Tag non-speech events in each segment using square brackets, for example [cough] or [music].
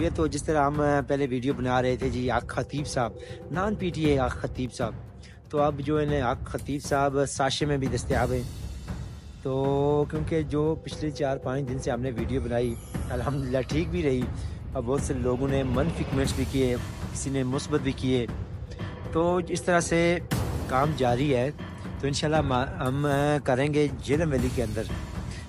ये तो जिस तरह हम पहले वीडियो बना रहे थे जी आख खतीब साहब नान पीटिए आख खतीब साहब तो अब जो है ना आख खतीब साहब साशे में भी दस्तियाब हैं तो क्योंकि जो पिछले चार पाँच दिन से हमने वीडियो बनाई अलहमदिल्ला ठीक भी रही और बहुत से लोगों ने मनफी कमेंट्स भी किए किसी ने मुस्बत भी किए तो इस तरह से काम जारी है तो इन हम करेंगे जेलम वैली के अंदर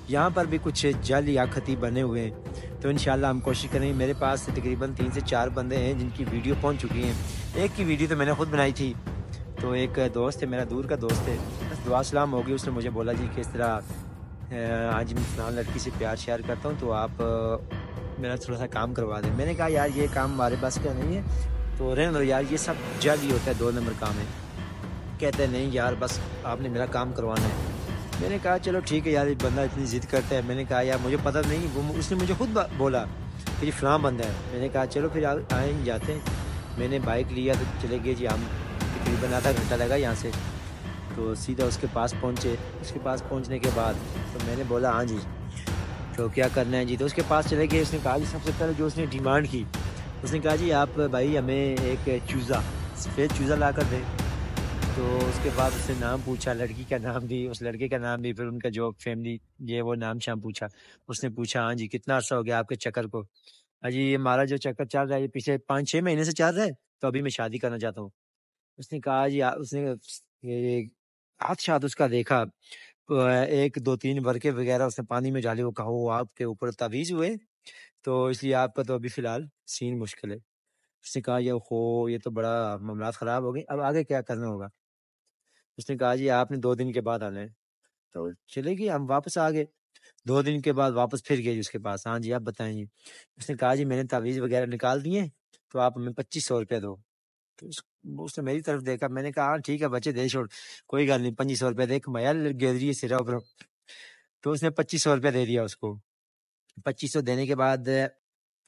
यहाँ पर भी कुछ जाली खतीब बने हुए हैं तो इन हम कोशिश करेंगे मेरे पास तकरीबन तीन से चार बंदे हैं जिनकी वीडियो पहुँच चुकी हैं एक की वीडियो तो मैंने खुद बनाई थी तो एक दोस्त है मेरा दूर का दोस्त है बस दुआ सलाम होगी उसने मुझे बोला जी कि इस तरह आज मैं फिलहाल लड़की से प्यार शेयर करता हूँ तो आप मेरा थोड़ा सा काम करवा दें मैंने कहा यार ये काम हमारे पास का नहीं है तो रहने दो यार ये सब जल्द ही होता है दो नंबर काम है कहते नहीं यार बस आपने मेरा काम करवाना है मैंने कहा चलो ठीक है यार ये बंदा इतनी ज़िद करता है मैंने कहा यार मुझे पता नहीं वो उसने मुझे खुद बोला कि ये फलां बंदा है मैंने कहा चलो फिर आए जाते हैं मैंने बाइक लिया तो चले गए जी हम तकरीबन आधा घंटा लगा यहाँ से तो सीधा उसके पास पहुँचे उसके पास पहुँचने के बाद तो मैंने बोला हाँ जी तो क्या करना है जी तो उसके पास चले गए उसने कहा जी सबसे पहले जो उसने डिमांड की उसने कहा जी आप भाई हमें एक चूज़ा सफ़ेद चूज़ा ला कर दें तो उसके बाद उसने नाम पूछा लड़की का नाम भी उस लड़के का नाम भी फिर उनका जो फैमिली ये वो नाम शाम पूछा उसने पूछा हाँ जी कितना अर्सा हो गया आपके चक्कर को हाँ जी ये हमारा जो चक्कर चल रहा है ये पिछले पाँच छः महीने से चल रहा है तो अभी मैं शादी करना चाहता हूँ उसने कहा जी उसने ये हाथ शाद उसका देखा एक दो तीन बरके वगैरह उसने पानी में डाले वो कहा वो आपके ऊपर तवीज हुए तो इसलिए आपका तो अभी फिलहाल सीन मुश्किल है उसने कहा ये हो ये तो बड़ा मामला ख़राब हो गए अब आगे क्या करना होगा उसने कहा जी आपने दो दिन के बाद आना है तो चले गए हम वापस आ गए दो दिन के बाद वापस फिर गए उसके पास हाँ जी आप बताएं जी उसने कहा जी मैंने तावीज़ वगैरह निकाल दिए तो आप हमें पच्चीस सौ रुपया दो तो उस, उसने मेरी तरफ देखा मैंने कहा हाँ ठीक है बच्चे दे छोड़ कोई गल नहीं पच्चीस सौ रुपया देख मैं गेदरी सिरा ऊपर तो उसने पच्चीस सौ रुपया दे दिया उसको पच्चीस सौ देने के बाद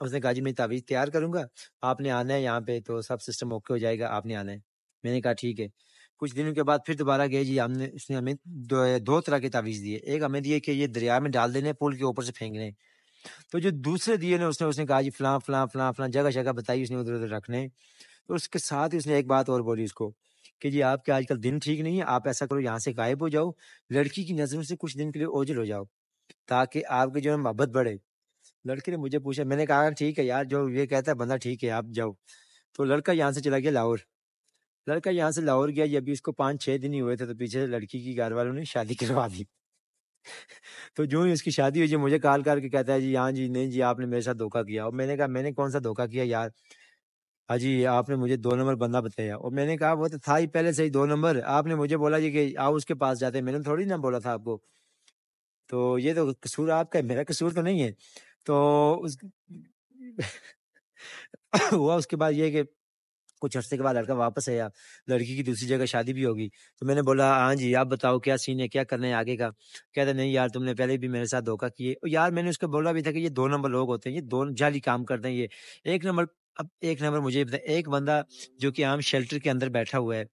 उसने कहा जी मैं तावीज़ तैयार करूंगा आपने आना है यहाँ पे तो सब सिस्टम ओके हो जाएगा आपने आना है मैंने कहा ठीक है कुछ दिनों के बाद फिर दोबारा गए जी हमने उसने हमें दो, दो तरह के तावीज़ दिए एक हमें दिए कि ये दरिया में डाल देने पुल के ऊपर से फेंकने तो जो दूसरे दिए ने उसने उसने कहा जी फलां फलां फलां फलां जगह जगह बताई उसने उधर उधर रखने तो उसके साथ ही उसने एक बात और बोली उसको कि जी आपके आजकल दिन ठीक नहीं है आप ऐसा करो यहाँ से गायब हो जाओ लड़की की नज़रों से कुछ दिन के लिए ओझल हो जाओ ताकि आपकी जो है मोहब्बत बढ़े लड़के ने मुझे पूछा मैंने कहा ठीक है यार जो ये कहता है बंदा ठीक है आप जाओ तो लड़का यहाँ से चला गया लाहौर लड़का यहाँ से लाहौर गया जब भी उसको पाँच छः दिन ही हुए थे तो पीछे से लड़की की घर वालों ने शादी [laughs] करवा दी तो जो ही उसकी शादी हुई जी मुझे कॉल करके कहता है जी हाँ जी नहीं जी आपने मेरे साथ धोखा किया और मैंने कहा मैंने कौन सा धोखा किया यार हाँ जी आपने मुझे दो नंबर बंदा बताया और मैंने कहा वो तो था ही पहले से ही दो नंबर आपने मुझे बोला जी कि आप उसके पास जाते मैंने थोड़ी ना बोला था आपको तो ये तो कसूर आपका है मेरा कसूर तो नहीं है तो उस [laughs] हुआ उसके बाद ये कि कुछ हफ्ते के बाद लड़का वापस आया लड़की की दूसरी जगह शादी भी होगी तो मैंने बोला हाँ जी आप बताओ क्या सीन है क्या करना है आगे का कहते नहीं यार तुमने पहले भी मेरे साथ धोखा किए और यार मैंने उसको बोला भी था कि ये दो नंबर लोग होते हैं ये दो जाली काम करते हैं ये एक नंबर अब एक नंबर मुझे बता एक बंदा जो कि आम शेल्टर के अंदर बैठा हुआ है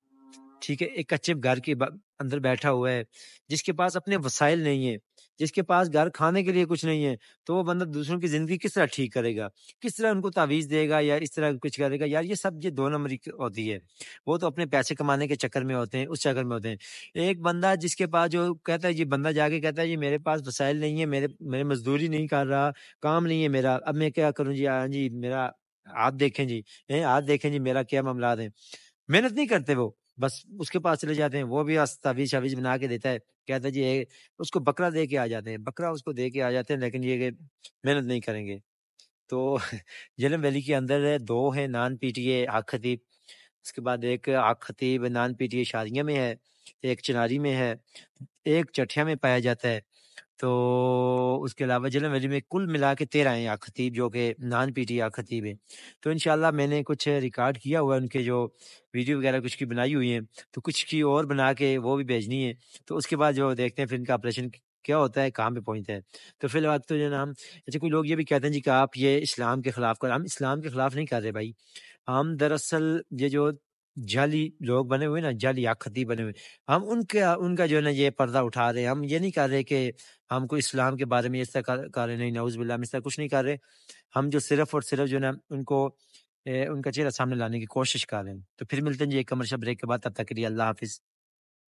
ठीक है एक कच्चे घर के अंदर बैठा हुआ है जिसके पास अपने वसाइल नहीं है जिसके पास घर खाने के लिए कुछ नहीं है तो वो बंदा दूसरों की जिंदगी किस तरह ठीक करेगा किस तरह उनको तावीज देगा या इस तरह कुछ करेगा यार ये सब ये दो नंबर होती है वो तो अपने पैसे कमाने के चक्कर में होते हैं उस चक्कर में होते हैं एक बंदा जिसके पास जो कहता है ये बंदा जाके कहता है ये मेरे पास वसाइल नहीं है मेरे मेरे मजदूरी नहीं कर रहा काम नहीं है मेरा अब मैं क्या करूँ जी हाँ जी मेरा हाथ देखें जी हाथ देखें जी मेरा क्या मामला है मेहनत नहीं करते वो बस उसके पास चले जाते हैं वो भी तावीज शावीज बना के देता है कहता है जी उसको बकरा दे के आ जाते हैं बकरा उसको दे के आ जाते हैं लेकिन ये मेहनत नहीं करेंगे तो [laughs] जलम वैली के अंदर दो हैं नान पीटिए आग खतीब उसके बाद एक आग खतीब नान पीटिए शादियाँ में है एक चिनारी में है एक चटिया में पाया जाता है तो उसके अलावा जिला वैली में कुल मिला के तेरह हैं या खतीब जो कि नान पीटी या खतीब हैं तो इन मैंने कुछ रिकॉर्ड किया हुआ है उनके जो वीडियो वगैरह कुछ की बनाई हुई हैं तो कुछ की और बना के वो भी भेजनी है तो उसके बाद जो देखते हैं फिर इनका ऑपरेशन क्या होता है कहाँ पे पहुँचता है तो फिलहाल तो जो नाम अच्छा कोई लोग ये भी कहते हैं जी कि आप ये इस्लाम के खिलाफ कर हम इस्लाम के खिलाफ नहीं कर रहे भाई हम दरअसल ये जो जाली लोग बने हुए ना जाली आखती बने हुए हम उनके उनका जो है ना ये पर्दा उठा रहे हैं हम ये नहीं कर रहे कि हमको इस्लाम के बारे में इस तरह कर, रहे नहीं नाउज बिल्ला इस तरह कुछ नहीं कर रहे हम जो सिर्फ और सिर्फ जो है ना उनको ए, उनका चेहरा सामने लाने की कोशिश कर रहे हैं तो फिर मिलते हैं जी एक कमर्शल ब्रेक के बाद तब तक के लिए अल्लाह हाफिज़